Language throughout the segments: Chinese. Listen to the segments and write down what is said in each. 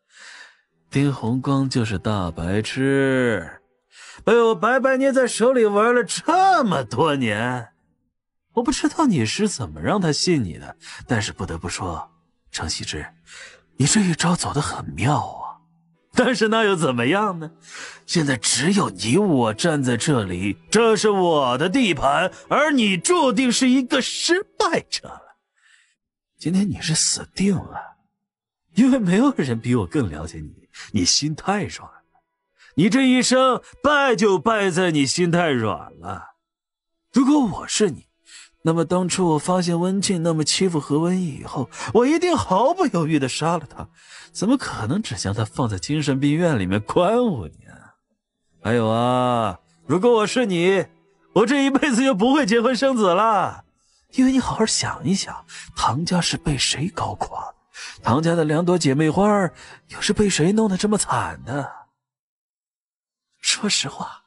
丁洪光就是大白痴，被我白白捏在手里玩了这么多年。我不知道你是怎么让他信你的，但是不得不说，程希之，你这一招走的很妙啊。但是那又怎么样呢？现在只有你我站在这里，这是我的地盘，而你注定是一个失败者了。今天你是死定了。因为没有人比我更了解你，你心太软了。你这一生败就败在你心太软了。如果我是你，那么当初我发现温静那么欺负何文义以后，我一定毫不犹豫的杀了他，怎么可能只将他放在精神病院里面关五年？还有啊，如果我是你，我这一辈子就不会结婚生子了。因为你好好想一想，唐家是被谁搞垮？唐家的两朵姐妹花又是被谁弄得这么惨呢？说实话，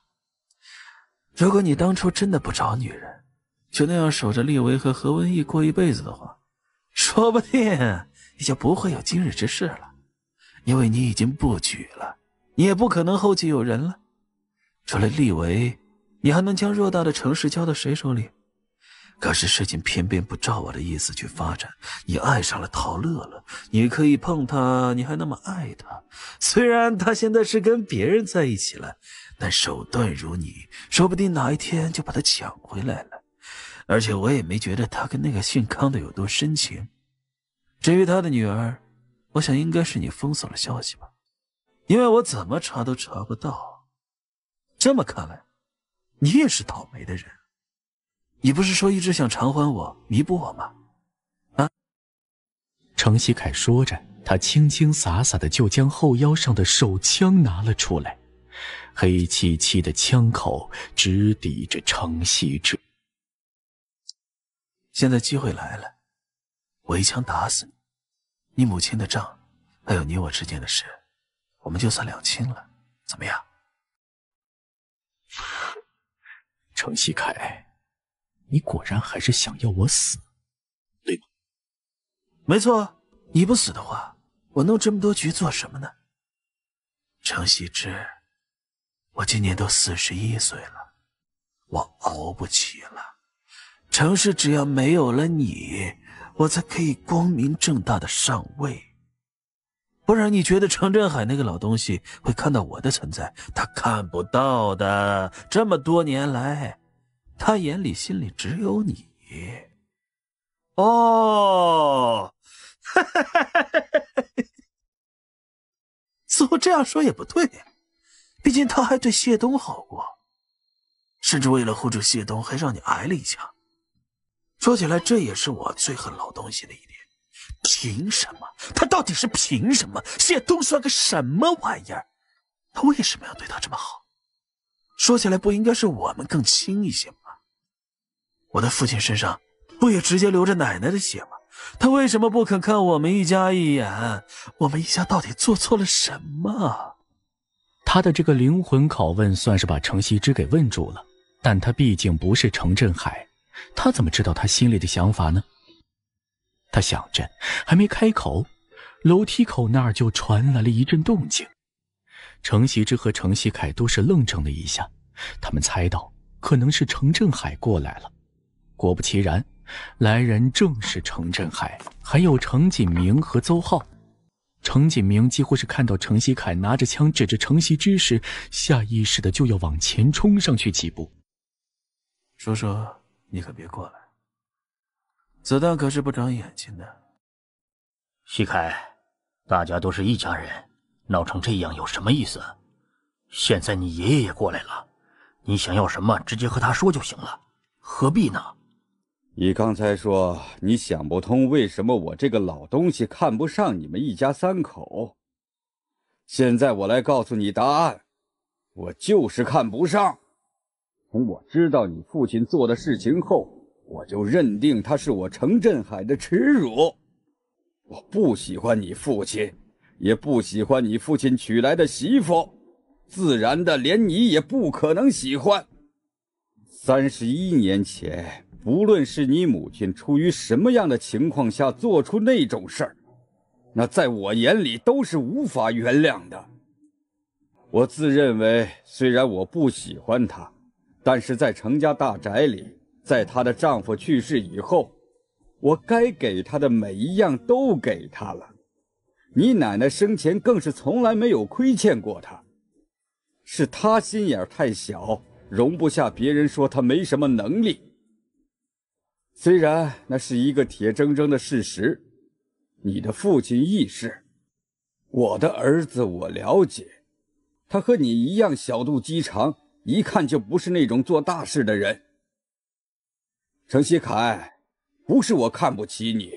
如果你当初真的不找女人，就那样守着立维和何文义过一辈子的话，说不定你就不会有今日之事了。因为你已经不举了，你也不可能后继有人了。除了立维，你还能将偌大的城市交到谁手里？可是事情偏偏不照我的意思去发展，你爱上了陶乐乐，你可以碰她，你还那么爱她。虽然他现在是跟别人在一起了，但手段如你，说不定哪一天就把他抢回来了。而且我也没觉得他跟那个姓康的有多深情。至于他的女儿，我想应该是你封锁了消息吧，因为我怎么查都查不到。这么看来，你也是倒霉的人。你不是说一直想偿还我、弥补我吗？啊！程熙凯说着，他轻轻洒洒的就将后腰上的手枪拿了出来，黑漆漆的枪口直抵着程熙哲。现在机会来了，我一枪打死你，你母亲的账，还有你我之间的事，我们就算两清了，怎么样？程熙凯。你果然还是想要我死，对吗？没错，你不死的话，我弄这么多局做什么呢？程希之，我今年都四十一岁了，我熬不起了。程氏只要没有了你，我才可以光明正大的上位。不然你觉得程振海那个老东西会看到我的存在？他看不到的。这么多年来。他眼里心里只有你，哦，似乎这样说也不对，毕竟他还对谢东好过，甚至为了护住谢东还让你挨了一枪。说起来，这也是我最恨老东西的一点。凭什么？他到底是凭什么？谢东算个什么玩意儿？他为什么要对他这么好？说起来，不应该是我们更亲一些吗？我的父亲身上不也直接流着奶奶的血吗？他为什么不肯看我们一家一眼？我们一家到底做错了什么？他的这个灵魂拷问算是把程希之给问住了。但他毕竟不是程振海，他怎么知道他心里的想法呢？他想着，还没开口，楼梯口那儿就传来了一阵动静。程希之和程希凯都是愣怔了一下，他们猜到可能是程振海过来了。果不其然，来人正是程振海，还有程锦明和邹浩。程锦明几乎是看到程西凯拿着枪指着程希之时，下意识的就要往前冲上去几步。叔叔，你可别过来，子弹可是不长眼睛的。西凯，大家都是一家人，闹成这样有什么意思？现在你爷爷也过来了，你想要什么直接和他说就行了，何必呢？你刚才说你想不通为什么我这个老东西看不上你们一家三口。现在我来告诉你答案，我就是看不上。从我知道你父亲做的事情后，我就认定他是我程振海的耻辱。我不喜欢你父亲，也不喜欢你父亲娶来的媳妇，自然的连你也不可能喜欢。三十一年前。无论是你母亲出于什么样的情况下做出那种事儿，那在我眼里都是无法原谅的。我自认为，虽然我不喜欢她，但是在程家大宅里，在她的丈夫去世以后，我该给她的每一样都给她了。你奶奶生前更是从来没有亏欠过她，是她心眼太小，容不下别人说她没什么能力。虽然那是一个铁铮铮的事实，你的父亲亦是。我的儿子我了解，他和你一样小肚鸡肠，一看就不是那种做大事的人。程希凯，不是我看不起你，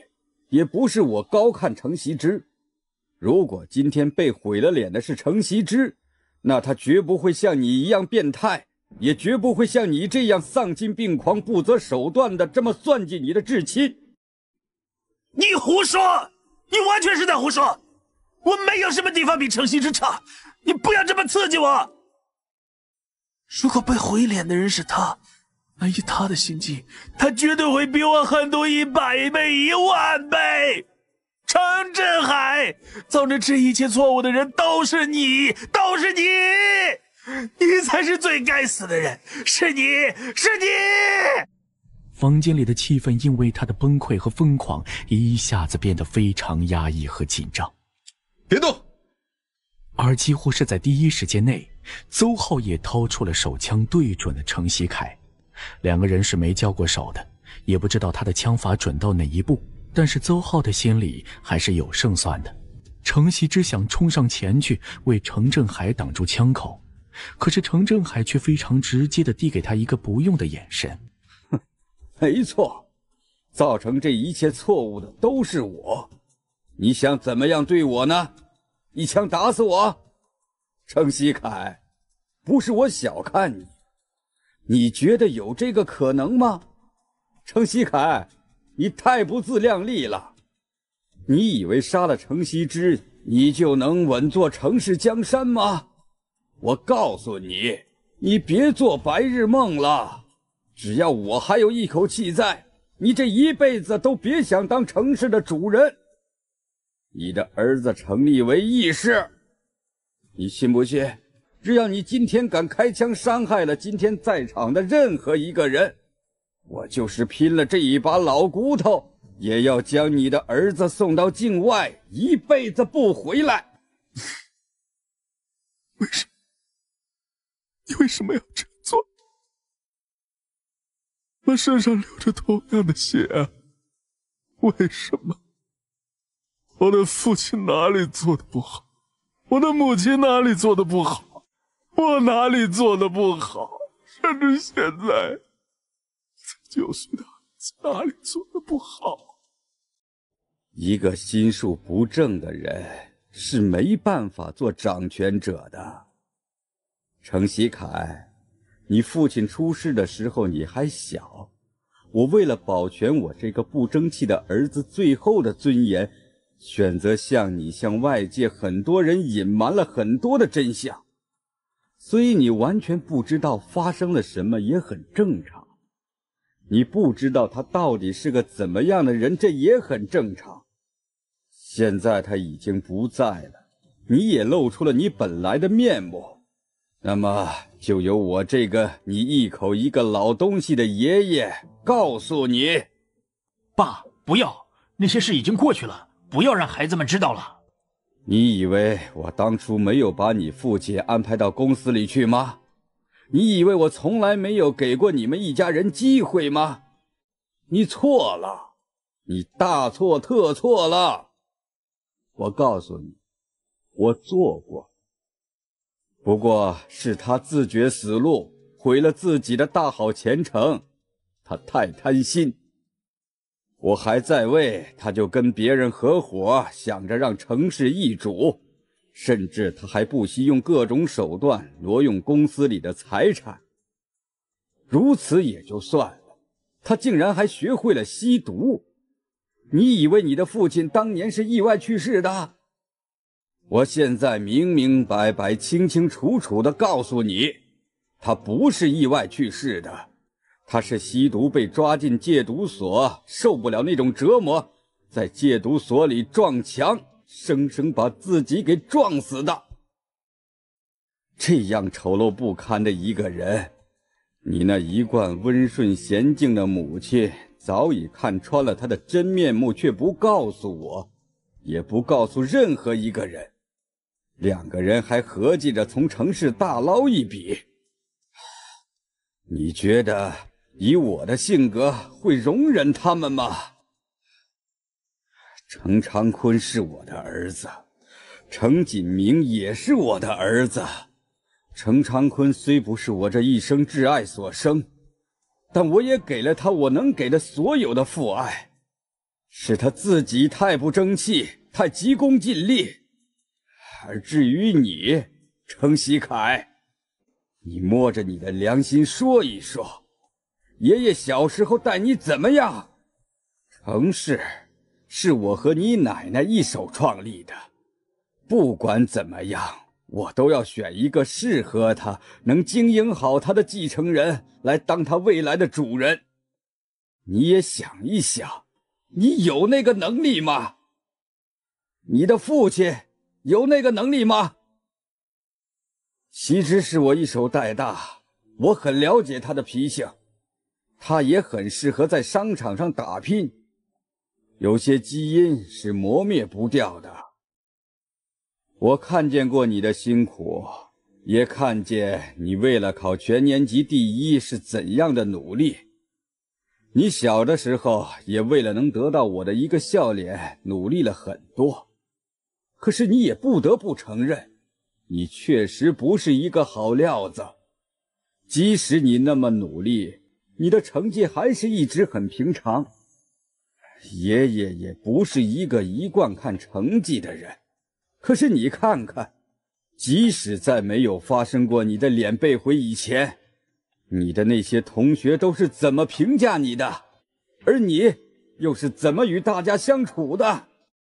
也不是我高看程希之。如果今天被毁了脸的是程希之，那他绝不会像你一样变态。也绝不会像你这样丧心病狂、不择手段的这么算计你的至亲。你胡说，你完全是在胡说。我没有什么地方比程心之差。你不要这么刺激我。如果被毁脸的人是他，那以他的心境，他绝对会比我狠毒一百倍、一万倍。程振海，造成这一切错误的人都是你，都是你。你才是最该死的人！是你是你！房间里的气氛因为他的崩溃和疯狂一下子变得非常压抑和紧张。别动！而几乎是在第一时间内，邹浩也掏出了手枪对准了程希凯。两个人是没交过手的，也不知道他的枪法准到哪一步，但是邹浩的心里还是有胜算的。程希只想冲上前去为程振海挡住枪口。可是程正海却非常直接地递给他一个不用的眼神。哼，没错，造成这一切错误的都是我。你想怎么样对我呢？一枪打死我？程西凯，不是我小看你，你觉得有这个可能吗？程西凯，你太不自量力了。你以为杀了程西之，你就能稳坐城市江山吗？我告诉你，你别做白日梦了。只要我还有一口气在，你这一辈子都别想当城市的主人。你的儿子成立为义士，你信不信？只要你今天敢开枪伤害了今天在场的任何一个人，我就是拼了这一把老骨头，也要将你的儿子送到境外，一辈子不回来。为什么？你为什么要这样做？我身上流着同样的血，为什么？我的父亲哪里做的不好？我的母亲哪里做的不好？我哪里做的不好？甚至现在，九岁的哪里做的不好？一个心术不正的人是没办法做掌权者的。程喜凯，你父亲出事的时候你还小，我为了保全我这个不争气的儿子最后的尊严，选择向你、向外界很多人隐瞒了很多的真相，所以你完全不知道发生了什么也很正常。你不知道他到底是个怎么样的人，这也很正常。现在他已经不在了，你也露出了你本来的面目。那么就由我这个你一口一个老东西的爷爷告诉你，爸，不要那些事已经过去了，不要让孩子们知道了。你以为我当初没有把你父亲安排到公司里去吗？你以为我从来没有给过你们一家人机会吗？你错了，你大错特错了。我告诉你，我做过。不过是他自掘死路，毁了自己的大好前程。他太贪心。我还在位，他就跟别人合伙，想着让城市易主，甚至他还不惜用各种手段挪用公司里的财产。如此也就算了，他竟然还学会了吸毒。你以为你的父亲当年是意外去世的？我现在明明白白、清清楚楚地告诉你，他不是意外去世的，他是吸毒被抓进戒毒所，受不了那种折磨，在戒毒所里撞墙，生生把自己给撞死的。这样丑陋不堪的一个人，你那一贯温顺娴静的母亲早已看穿了他的真面目，却不告诉我，也不告诉任何一个人。两个人还合计着从城市大捞一笔，你觉得以我的性格会容忍他们吗？程长坤是我的儿子，程锦明也是我的儿子。程长坤虽不是我这一生挚爱所生，但我也给了他我能给的所有的父爱。是他自己太不争气，太急功近利。而至于你，程西凯，你摸着你的良心说一说，爷爷小时候待你怎么样？程氏是我和你奶奶一手创立的，不管怎么样，我都要选一个适合他、能经营好他的继承人来当他未来的主人。你也想一想，你有那个能力吗？你的父亲。有那个能力吗？其实是我一手带大，我很了解他的脾性，他也很适合在商场上打拼。有些基因是磨灭不掉的。我看见过你的辛苦，也看见你为了考全年级第一是怎样的努力。你小的时候也为了能得到我的一个笑脸努力了很多。可是你也不得不承认，你确实不是一个好料子。即使你那么努力，你的成绩还是一直很平常。爷爷也不是一个一贯看成绩的人。可是你看看，即使在没有发生过你的脸被毁以前，你的那些同学都是怎么评价你的，而你又是怎么与大家相处的？